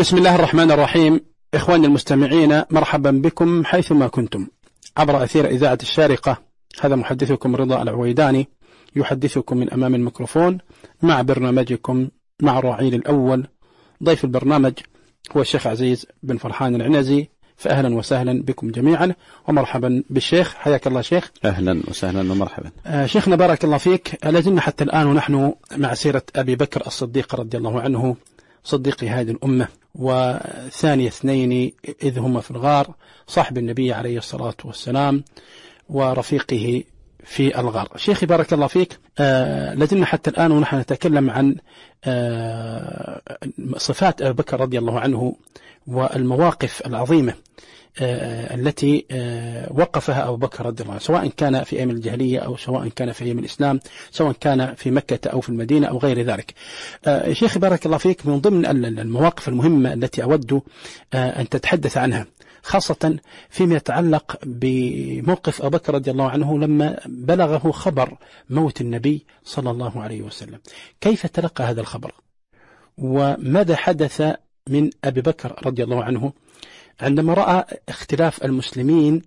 بسم الله الرحمن الرحيم إخواني المستمعين مرحبا بكم حيثما كنتم عبر أثير إذاعة الشارقة هذا محدثكم رضا العويداني يحدثكم من أمام الميكروفون مع برنامجكم مع الرعيل الأول ضيف البرنامج هو الشيخ عزيز بن فرحان العنزي فأهلا وسهلا بكم جميعا ومرحبا بالشيخ حياك الله شيخ أهلا وسهلا ومرحبا آه شيخنا بارك الله فيك آه، لازلنا حتى الآن ونحن مع سيرة أبي بكر الصديق رضي الله عنه صديق هذه الأمة وثاني اثنين إذ هما في الغار صاحب النبي عليه الصلاة والسلام ورفيقه في الغار شيخي بارك الله فيك آه، لازلنا حتى الآن ونحن نتكلم عن آه، صفات أبي بكر رضي الله عنه والمواقف العظيمة آه، التي وقفها أبو بكر رضي الله عنه سواء كان في أيام الجاهلية أو سواء كان في أيام الإسلام سواء كان في مكة أو في المدينة أو غير ذلك شيخ بارك الله فيك من ضمن المواقف المهمة التي أود أن تتحدث عنها خاصة فيما يتعلق بموقف أبو بكر رضي الله عنه لما بلغه خبر موت النبي صلى الله عليه وسلم كيف تلقى هذا الخبر وماذا حدث من أبي بكر رضي الله عنه عندما رأى اختلاف المسلمين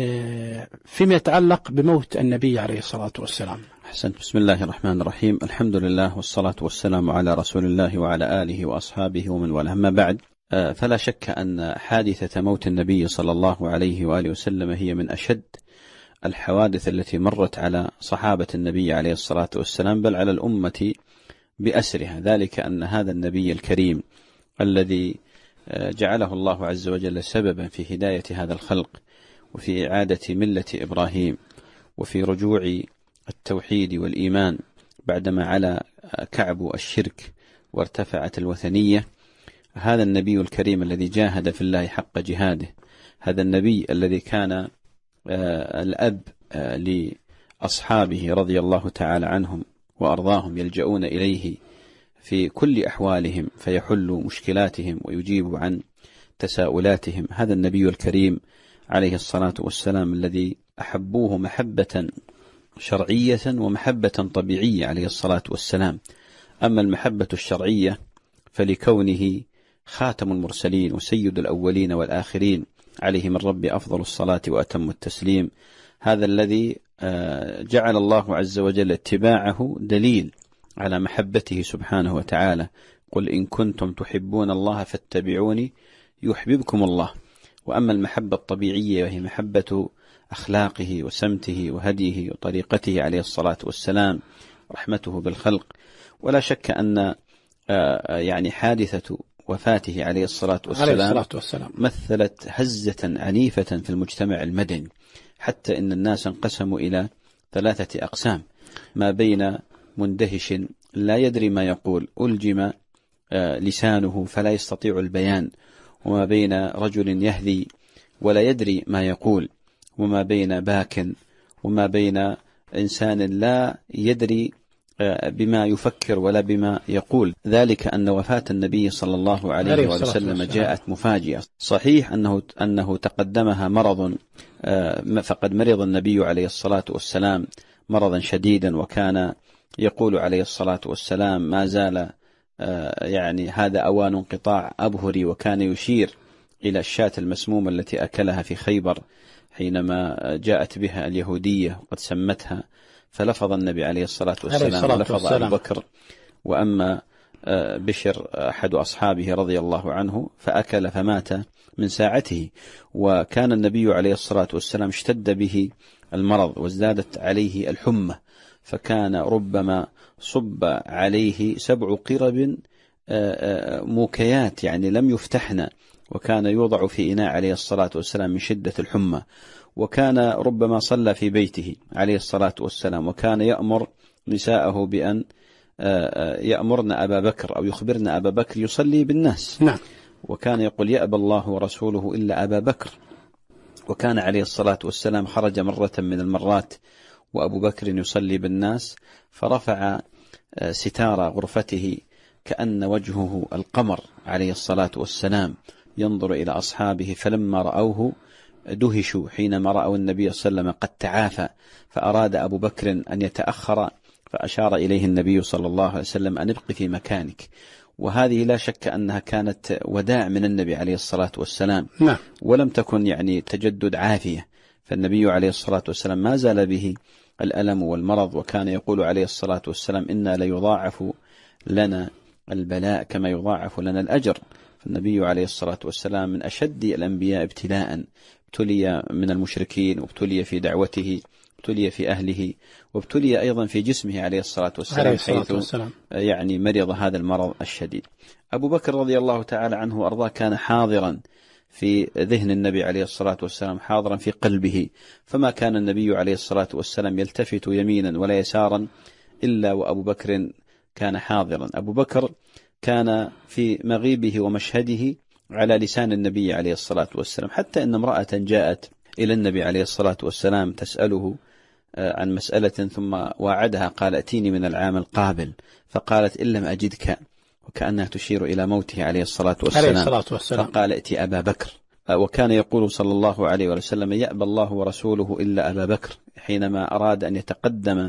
آه، فيما يتعلق بموت النبي عليه الصلاة والسلام أحسنت بسم الله الرحمن الرحيم الحمد لله والصلاة والسلام على رسول الله وعلى آله وأصحابه ومن والاه أما بعد آه، فلا شك أن حادثة موت النبي صلى الله عليه وآله وسلم هي من أشد الحوادث التي مرت على صحابة النبي عليه الصلاة والسلام بل على الأمة بأسرها ذلك أن هذا النبي الكريم الذي آه، جعله الله عز وجل سببا في هداية هذا الخلق وفي إعادة ملة إبراهيم وفي رجوع التوحيد والإيمان بعدما علا كعب الشرك وارتفعت الوثنية هذا النبي الكريم الذي جاهد في الله حق جهاده هذا النبي الذي كان آه، الأب آه، لأصحابه رضي الله تعالى عنهم وأرضاهم يلجؤون إليه في كل أحوالهم فيحل مشكلاتهم ويجيب عن تساؤلاتهم هذا النبي الكريم عليه الصلاة والسلام الذي أحبوه محبة شرعية ومحبة طبيعية عليه الصلاة والسلام أما المحبة الشرعية فلكونه خاتم المرسلين وسيد الأولين والآخرين عليه من ربي أفضل الصلاة وأتم التسليم هذا الذي آه، جعل الله عز وجل اتباعه دليل على محبته سبحانه وتعالى قل إن كنتم تحبون الله فاتبعوني يحببكم الله وأما المحبة الطبيعية وهي محبة أخلاقه وسمته وهديه وطريقته عليه الصلاة والسلام رحمته بالخلق ولا شك أن آه، يعني حادثة وفاته عليه الصلاة والسلام, عليه الصلاة والسلام مثلت هزة عنيفة في المجتمع المدني حتى إن الناس انقسموا إلى ثلاثة أقسام ما بين مندهش لا يدري ما يقول ألجم آه، لسانه فلا يستطيع البيان وما بين رجل يهذي ولا يدري ما يقول وما بين باك وما بين إنسان لا يدري آه، بما يفكر ولا بما يقول ذلك أن وفاة النبي صلى الله عليه وسلم جاءت مفاجئة صحيح أنه, أنه تقدمها مرض آه، فقد مرض النبي عليه الصلاة والسلام مرضا شديدا وكان يقول عليه الصلاة والسلام ما زال آه، يعني هذا أوان انقطاع أبهري وكان يشير إلى الشاة المسمومة التي أكلها في خيبر حينما جاءت بها اليهودية وقد سمتها فلفظ النبي عليه الصلاة والسلام عليه الصلاة لفظ أبو بكر وأما آه، بشر أحد أصحابه رضي الله عنه فأكل فمات من ساعته وكان النبي عليه الصلاة والسلام اشتد به المرض وازدادت عليه الحمة فكان ربما صب عليه سبع قرب آه، آه، موكيات يعني لم يفتحن وكان يوضع في إناء عليه الصلاة والسلام من شدة الحمى وكان ربما صلى في بيته عليه الصلاة والسلام وكان يأمر نساءه بأن آه، آه، يأمرن أبا بكر أو يخبرن أبا بكر يصلي بالناس نعم وكان يقول يأبى الله ورسوله إلا أبا بكر وكان عليه الصلاة والسلام خرج مرة من المرات وأبو بكر يصلي بالناس فرفع آه، ستار غرفته كأن وجهه القمر عليه الصلاة والسلام ينظر إلى أصحابه فلما رأوه دهشوا حينما رأوا النبي صلى الله عليه وسلم قد تعافى فأراد أبو بكر أن يتأخر فأشار إليه النبي صلى الله عليه وسلم أن ابق في مكانك وهذه لا شك أنها كانت وداع من النبي عليه الصلاة والسلام نعم. ولم تكن يعني تجدد عافية فالنبي عليه الصلاة والسلام ما زال به الألم والمرض وكان يقول عليه الصلاة والسلام إنا ليضاعف لنا البلاء كما يضاعف لنا الأجر فالنبي عليه الصلاة والسلام من أشد الأنبياء ابتلاء ابتلي من المشركين وابتلي في دعوته ابتلي في أهله وابتلي أيضا في جسمه عليه الصلاة والسلام عليه الصلاة حيث والسلام. يعني مرض هذا المرض الشديد أبو بكر رضي الله تعالى عنه وأرضاه كان حاضرا في ذهن النبي عليه الصلاة والسلام حاضرا في قلبه فما كان النبي عليه الصلاة والسلام يلتفت يمينا ولا يسارا إلا وأبو بكر كان حاضرا أبو بكر كان في مغيبه ومشهده على لسان النبي عليه الصلاة والسلام حتى أن امرأة جاءت إلى النبي عليه الصلاة والسلام تسأله آه، عن مسألة ثم وعدها قال أتيني من العام القابل فقالت إن لم أجدك وكأنها تشير إلى موته عليه الصلاة والسلام, عليه الصلاة والسلام فقال ائتي أبا بكر آه، وكان يقول صلى الله عليه وسلم يأبى الله ورسوله إلا أبا بكر حينما أراد أن يتقدم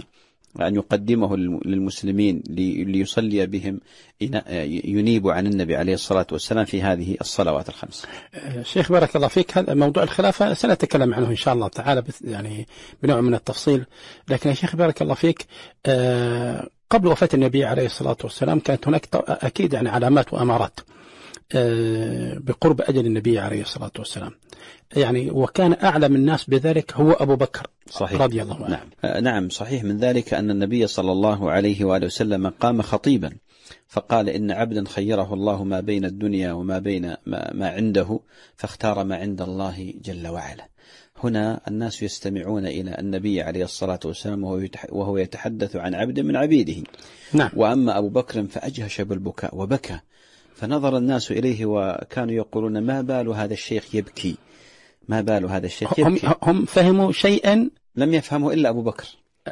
أن يقدمه للمسلمين ليصلي بهم ينيب عن النبي عليه الصلاة والسلام في هذه الصلوات الخمس أه، شيخ بارك الله فيك هذا موضوع الخلافة سنتكلم عنه إن شاء الله تعالى يعني بنوع من التفصيل لكن يا شيخ بارك الله فيك أه، قبل وفاة النبي عليه الصلاة والسلام كانت هناك أكيد يعني علامات وأمارات آه، بقرب أجل النبي عليه الصلاة والسلام يعني وكان أعلم الناس بذلك هو أبو بكر صحيح رضي الله عنه نعم, آه، نعم صحيح من ذلك أن النبي صلى الله عليه وآله وسلم قام خطيبا فقال إن عبدا خيره الله ما بين الدنيا وما بين ما, ما عنده فاختار ما عند الله جل وعلا هنا الناس يستمعون إلى النبي عليه الصلاة والسلام وهو يتحدث عن عبد من عبيده نعم. وأما أبو بكر فأجهش بالبكاء وبكى فنظر الناس إليه وكانوا يقولون ما بال هذا الشيخ يبكي ما بال هذا الشيخ يبكي هم, هم فهموا شيئا لم يفهمه إلا أبو بكر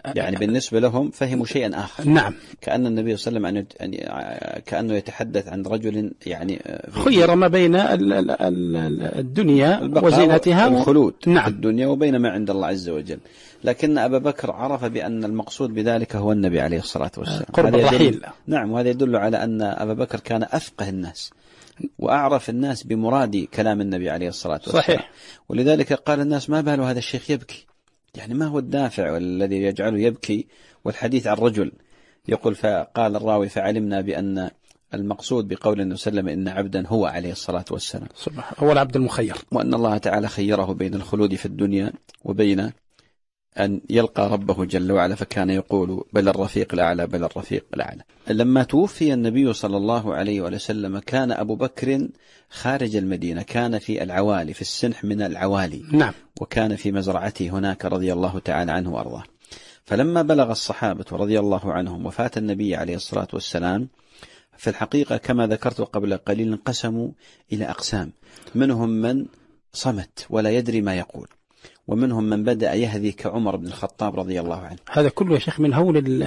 يعني بالنسبة لهم فهموا شيئا آخر نعم كأن النبي صلى الله عليه وسلم يعني كأنه يتحدث عن رجل يعني آه، خير ما بين الدنيا وزينتها والخلود نعم الدنيا وبين ما عند الله عز وجل لكن أبا بكر عرف بأن المقصود بذلك هو النبي عليه الصلاة والسلام قرب الرحيل نعم وهذا يدل على أن أبا بكر كان أفقه الناس وأعرف الناس بمراد كلام النبي عليه الصلاة والسلام صحيح ولذلك قال الناس ما بال هذا الشيخ يبكي يعني ما هو الدافع الذي يجعله يبكي والحديث عن رجل يقول فقال الراوي فعلمنا بأن المقصود بقول النبي صلى الله عليه وسلم إن عبدا هو عليه الصلاة والسلام هو العبد المخير وأن الله تعالى خيره بين الخلود في الدنيا وبين أن يلقى ربه جل وعلا فكان يقول بل الرفيق الأعلى بل الرفيق الأعلى لما توفي النبي صلى الله عليه وسلم كان أبو بكر خارج المدينة كان في العوالي في السنح من العوالي نعم. وكان في مزرعته هناك رضي الله تعالى عنه وأرضاه فلما بلغ الصحابة رضي الله عنهم وفاة النبي عليه الصلاة والسلام في الحقيقة كما ذكرت قبل قليل انقسموا إلى أقسام منهم من صمت ولا يدري ما يقول ومنهم من بدأ يهذي كعمر بن الخطاب رضي الله عنه هذا كله يا شيخ من هول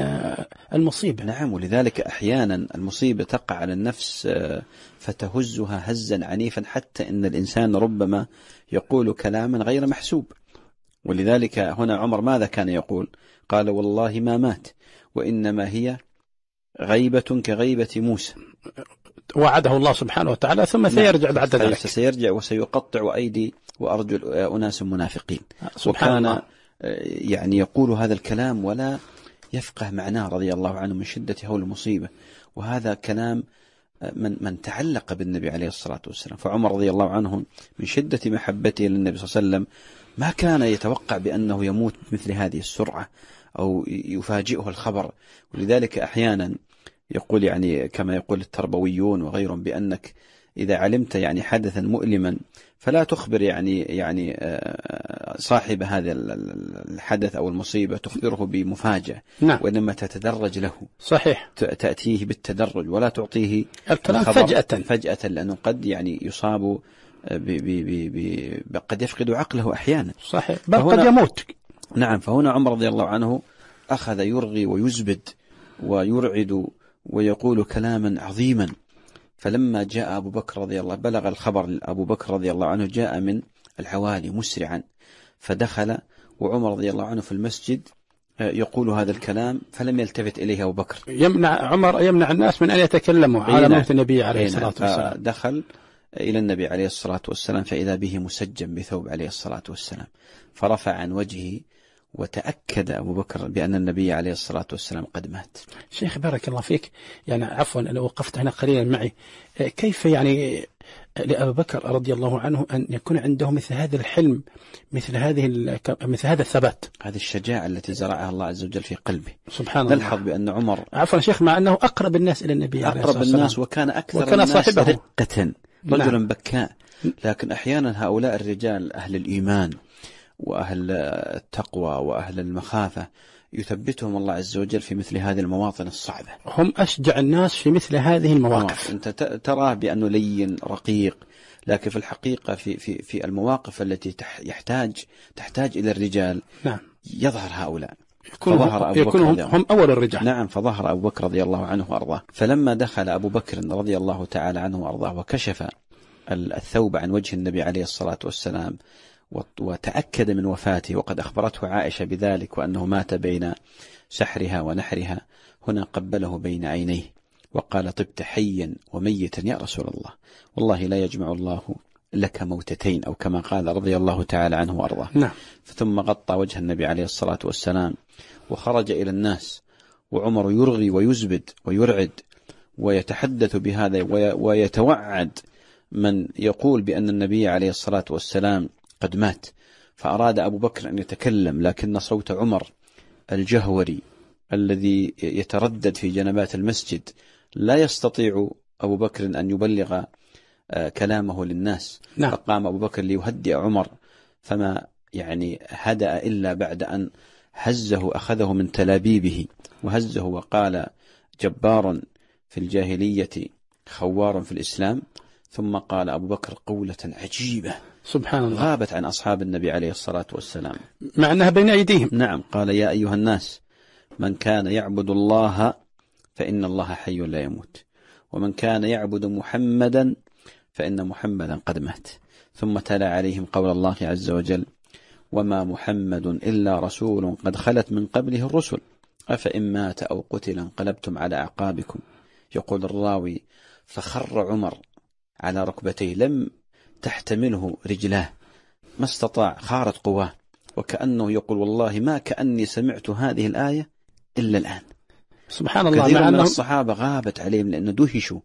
المصيبة نعم ولذلك أحيانا المصيبة تقع على النفس آه، فتهزها هزا عنيفا حتى إن الإنسان ربما يقول كلاما غير محسوب ولذلك هنا عمر ماذا كان يقول قال والله ما مات وإنما هي غيبة كغيبة موسى وعده الله سبحانه وتعالى ثم سيرجع بعد نعم، ذلك سيرجع وسيقطع أيدي وأرجل أناس منافقين آه، سبحان وكان آه، يعني يقول هذا الكلام ولا يفقه معناه رضي الله عنه من شدة هول المصيبة وهذا كلام آه، من من تعلق بالنبي عليه الصلاة والسلام فعمر رضي الله عنه من شدة محبته للنبي صلى الله عليه وسلم ما كان يتوقع بأنه يموت بمثل هذه السرعة أو يفاجئه الخبر ولذلك أحيانا يقول يعني كما يقول التربويون وغيرهم بأنك إذا علمت يعني حدثا مؤلما فلا تخبر يعني يعني آه، صاحب هذا الحدث او المصيبه تخبره بمفاجاه نعم. وانما تتدرج له صحيح تاتيه بالتدرج ولا تعطيه الكلام فجاه فجاه لانه قد يعني يصاب ب قد يفقد عقله احيانا صحيح بل قد يموت نعم فهنا عمر رضي الله عنه اخذ يرغي ويزبد ويرعد ويقول كلاما عظيما فلما جاء أبو بكر رضي الله بلغ الخبر لأبو بكر رضي الله عنه جاء من الحوالي مسرعا فدخل وعمر رضي الله عنه في المسجد آه، يقول هذا الكلام فلم يلتفت إليه أبو بكر يمنع عمر يمنع الناس من أن يتكلموا على موت النبي عليه الصلاة آه، والسلام دخل إلى النبي عليه الصلاة والسلام فإذا به مسجم بثوب عليه الصلاة والسلام فرفع عن وجهه وتأكد أبو بكر بأن النبي عليه الصلاة والسلام قد مات شيخ بارك الله فيك يعني عفوا أنا وقفت هنا قليلا معي كيف يعني لأبي بكر رضي الله عنه أن يكون عنده مثل هذا الحلم مثل هذه مثل هذا الثبات هذه الشجاعة التي زرعها الله عز وجل في قلبه سبحان الله نلحظ بأن عمر عفوا شيخ مع أنه أقرب الناس إلى النبي عليه الصلاة والسلام أقرب الناس وكان أكثر وكان الناس رقة رجلا نعم. بكاء لكن أحيانا هؤلاء الرجال أهل الإيمان وأهل التقوى وأهل المخافة يثبتهم الله عز وجل في مثل هذه المواطن الصعبة هم أشجع الناس في مثل هذه المواقف أنت تراه بأنه لين رقيق لكن في الحقيقة في, في, في المواقف التي يحتاج تحتاج إلى الرجال نعم. يظهر هؤلاء يكون فظهر أبو يكون بكر هم, هم أول الرجال نعم فظهر أبو بكر رضي الله عنه وأرضاه فلما دخل أبو بكر رضي الله تعالى عنه وأرضاه وكشف الثوب عن وجه النبي عليه الصلاة والسلام وتأكد من وفاته وقد أخبرته عائشة بذلك وأنه مات بين سحرها ونحرها هنا قبله بين عينيه وقال طبت حيا وميتا يا رسول الله والله لا يجمع الله لك موتتين أو كما قال رضي الله تعالى عنه وأرضاه نعم. ثم غطى وجه النبي عليه الصلاة والسلام وخرج إلى الناس وعمر يرغي ويزبد ويرعد ويتحدث بهذا ويتوعد من يقول بأن النبي عليه الصلاة والسلام قد مات فأراد أبو بكر أن يتكلم لكن صوت عمر الجهوري الذي يتردد في جنبات المسجد لا يستطيع أبو بكر أن يبلغ آه، كلامه للناس نعم. فقام أبو بكر ليهدئ عمر فما يعني هدأ إلا بعد أن هزه أخذه من تلابيبه وهزه وقال جبار في الجاهلية خوار في الإسلام ثم قال أبو بكر قولة عجيبة سبحان الله غابت عن أصحاب النبي عليه الصلاة والسلام مع أنها بين أيديهم نعم قال يا أيها الناس من كان يعبد الله فإن الله حي لا يموت ومن كان يعبد محمدا فإن محمدا قد مات ثم تلا عليهم قول الله عز وجل وما محمد إلا رسول قد خلت من قبله الرسل أفإن مات أو قتل انقلبتم على أعقابكم يقول الراوي فخر عمر على ركبتيه لم تحتمله رجلاه ما استطاع خارت قواه وكأنه يقول والله ما كأني سمعت هذه الآية إلا الآن سبحان الله كثير من الصحابة غابت عليهم لأنه دهشوا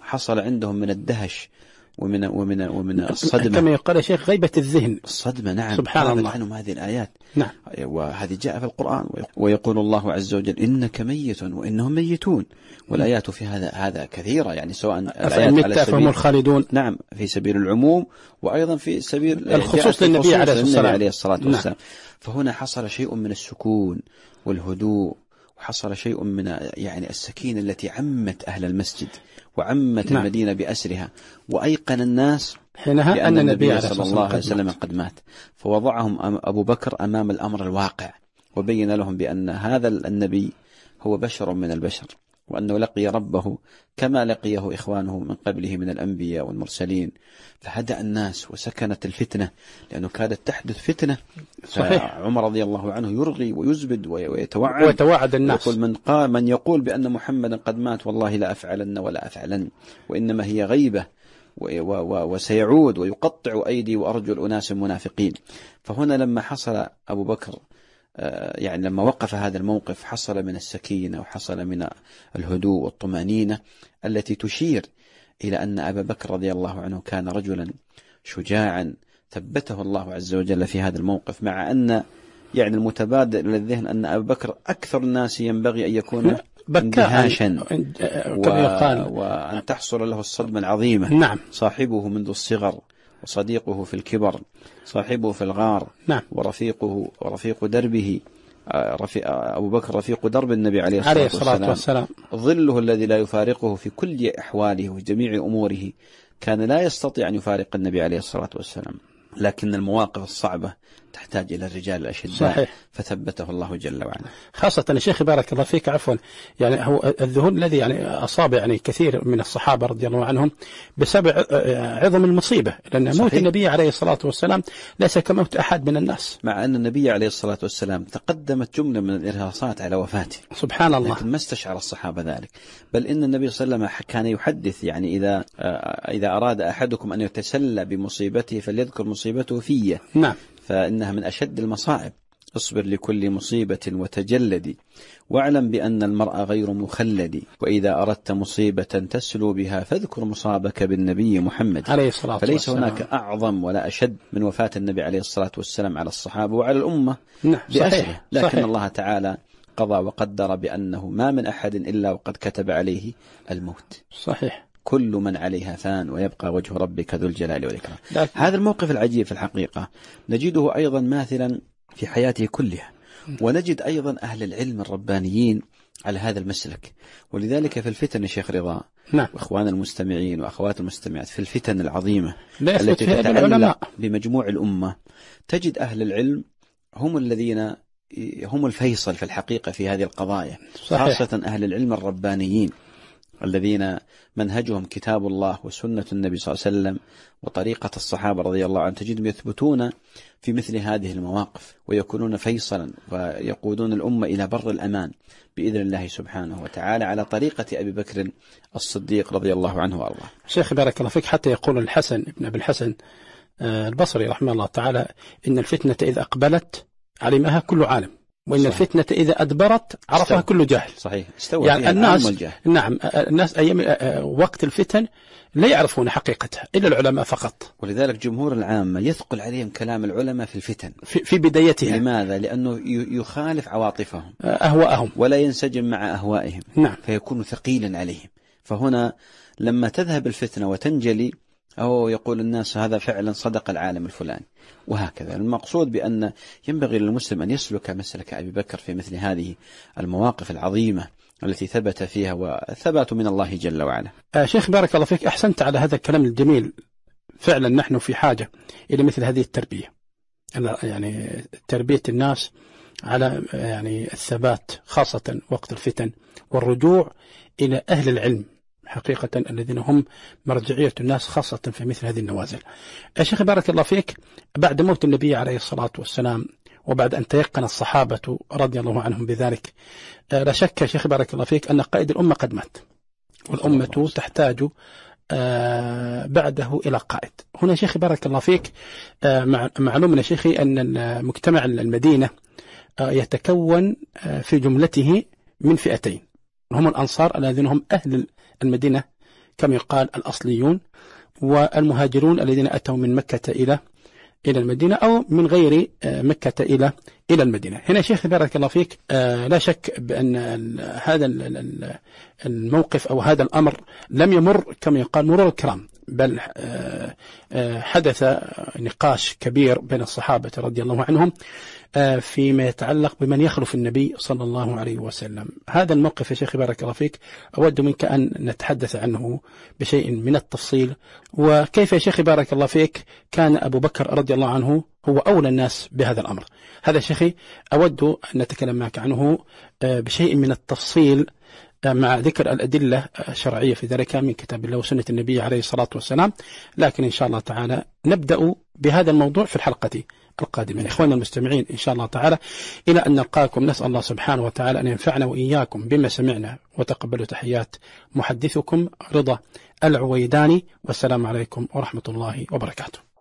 حصل عندهم من الدهش ومن ومن ومن الصدمه كما يقال يا شيخ غيبه الذهن الصدمه نعم سبحان الله نعم هذه الايات نعم وهذه جاء في القران ويقول الله عز وجل انك ميت وانهم ميتون والايات في هذا هذا كثيره يعني سواء الايات على سبيل الخالدون نعم في سبيل العموم وايضا في سبيل الخصوص للنبي عليه الصلاه والسلام نعم. فهنا حصل شيء من السكون والهدوء وحصل شيء من يعني السكينة التي عمت أهل المسجد وعمت نعم. المدينة بأسرها وأيقن الناس حينها أن النبي صلى الله عليه وسلم قد مات فوضعهم أبو بكر أمام الأمر الواقع وبين لهم بأن هذا النبي هو بشر من البشر وأنه لقي ربه كما لقيه إخوانه من قبله من الأنبياء والمرسلين فهدأ الناس وسكنت الفتنة لأنه كادت تحدث فتنة صحيح عمر رضي الله عنه يرغي ويزبد ويتوعد ويتوعد الناس يقول من قال من يقول بأن محمدا قد مات والله لا أفعلن ولا أفعلن وإنما هي غيبة وسيعود ويقطع أيدي وأرجل أناس منافقين فهنا لما حصل أبو بكر آه، يعني لما وقف هذا الموقف حصل من السكينة وحصل من الهدوء والطمأنينة التي تشير إلى أن أبا بكر رضي الله عنه كان رجلا شجاعا ثبته الله عز وجل في هذا الموقف مع أن يعني المتبادر للذهن أن أبا بكر أكثر الناس ينبغي أن يكون نعم، اندهاشا و... وأن تحصل له الصدمة العظيمة نعم صاحبه منذ الصغر وصديقه في الكبر صاحبه في الغار نعم ورفيقه ورفيق دربه آه، آه، أبو بكر رفيق درب النبي عليه الصلاة, عليه الصلاة والسلام, والسلام ظله الذي لا يفارقه في كل أحواله وجميع أموره كان لا يستطيع أن يفارق النبي عليه الصلاة والسلام لكن المواقف الصعبة تحتاج إلى الرجال الأشداء صحيح فثبته الله جل وعلا خاصة الشيخ بارك الله فيك عفوا يعني هو الذهول الذي يعني أصاب يعني كثير من الصحابة رضي الله عنهم بسبب عظم المصيبة لأن صحيح. موت النبي عليه الصلاة والسلام ليس كموت أحد من الناس مع أن النبي عليه الصلاة والسلام تقدمت جملة من الإرهاصات على وفاته سبحان الله لكن ما استشعر الصحابة ذلك بل إن النبي صلى الله عليه وسلم كان يحدث يعني إذا آه، إذا أراد أحدكم أن يتسلى بمصيبته فليذكر مصيبته فيه نعم فإنها من أشد المصائب اصبر لكل مصيبة وتجلدي واعلم بأن المرء غير مخلد وإذا أردت مصيبة تسلو بها فاذكر مصابك بالنبي محمد عليه الصلاة والسلام فليس هناك أعظم ولا أشد من وفاة النبي عليه الصلاة والسلام على الصحابة وعلى الأمة نعم صحيح لكن صحيح. الله تعالى قضى وقدر بأنه ما من أحد إلا وقد كتب عليه الموت صحيح كل من عليها فان ويبقى وجه ربك ذو الجلال والإكرام هذا الموقف العجيب في الحقيقة نجده أيضا ماثلا في حياته كلها ونجد أيضا أهل العلم الربانيين على هذا المسلك ولذلك في الفتن يا شيخ رضا نعم واخوان المستمعين واخوات المستمعات في الفتن العظيمه التي تتعلق بمجموع الامه تجد اهل العلم هم الذين هم الفيصل في الحقيقه في هذه القضايا صحيح. خاصه اهل العلم الربانيين الذين منهجهم كتاب الله وسنة النبي صلى الله عليه وسلم وطريقة الصحابة رضي الله عنهم تجدهم يثبتون في مثل هذه المواقف ويكونون فيصلا ويقودون الأمة إلى بر الأمان بإذن الله سبحانه وتعالى على طريقة أبي بكر الصديق رضي الله عنه وأرضاه شيخ بارك الله فيك حتى يقول الحسن ابن أبي الحسن آه، البصري رحمه الله تعالى إن الفتنة إذا أقبلت علمها كل عالم وإن الفتنة إذا أدبرت عرفها كل جاهل صحيح استوى يعني الناس والجهل. نعم الناس أيام آه، آه، وقت الفتن لا يعرفون حقيقتها إلا العلماء فقط ولذلك جمهور العامة يثقل عليهم كلام العلماء في الفتن في, في بدايتها لماذا؟ لأنه يخالف عواطفهم آه، أهواءهم ولا ينسجم مع أهوائهم نعم فيكون ثقيلا عليهم فهنا لما تذهب الفتنة وتنجلي أو يقول الناس هذا فعلا صدق العالم الفلاني وهكذا المقصود بأن ينبغي للمسلم أن يسلك مسلك أبي بكر في مثل هذه المواقف العظيمة التي ثبت فيها والثبات من الله جل وعلا آه، شيخ بارك الله فيك أحسنت على هذا الكلام الجميل فعلا نحن في حاجة إلى مثل هذه التربية يعني تربية الناس على يعني الثبات خاصة وقت الفتن والرجوع إلى أهل العلم حقيقة الذين هم مرجعية الناس خاصة في مثل هذه النوازل الشيخ بارك الله فيك بعد موت النبي عليه الصلاة والسلام وبعد أن تيقن الصحابة رضي الله عنهم بذلك آه، لا شك شيخ بارك الله فيك أن قائد الأمة قد مات والأمة تحتاج آه، بعده إلى قائد هنا شيخي بارك الله فيك آه، معلوم يا شيخي أن مجتمع المدينة يتكون في جملته من فئتين هم الأنصار الذين هم أهل المدينة كما يقال الأصليون والمهاجرون الذين أتوا من مكة إلى إلى المدينة أو من غير آه، مكة إلى إلى المدينة هنا شيخ بارك الله فيك آه، لا شك بأن هذا الموقف أو هذا الأمر لم يمر كما يقال مرور الكرام بل آه، حدث نقاش كبير بين الصحابة رضي الله عنهم فيما يتعلق بمن يخلف النبي صلى الله عليه وسلم هذا الموقف يا شيخ بارك الله فيك أود منك أن نتحدث عنه بشيء من التفصيل وكيف يا شيخ بارك الله فيك كان أبو بكر رضي الله عنه هو أولى الناس بهذا الأمر هذا شيخي أود أن نتكلم معك عنه آه، بشيء من التفصيل آه، مع ذكر الأدلة الشرعية في ذلك من كتاب الله وسنة النبي عليه الصلاة والسلام لكن إن شاء الله تعالى نبدأ بهذا الموضوع في الحلقة القادمين إخواننا المستمعين إن شاء الله تعالى إلى أن نلقاكم نسأل الله سبحانه وتعالى أن ينفعنا وإياكم بما سمعنا وتقبلوا تحيات محدثكم رضا العويداني والسلام عليكم ورحمة الله وبركاته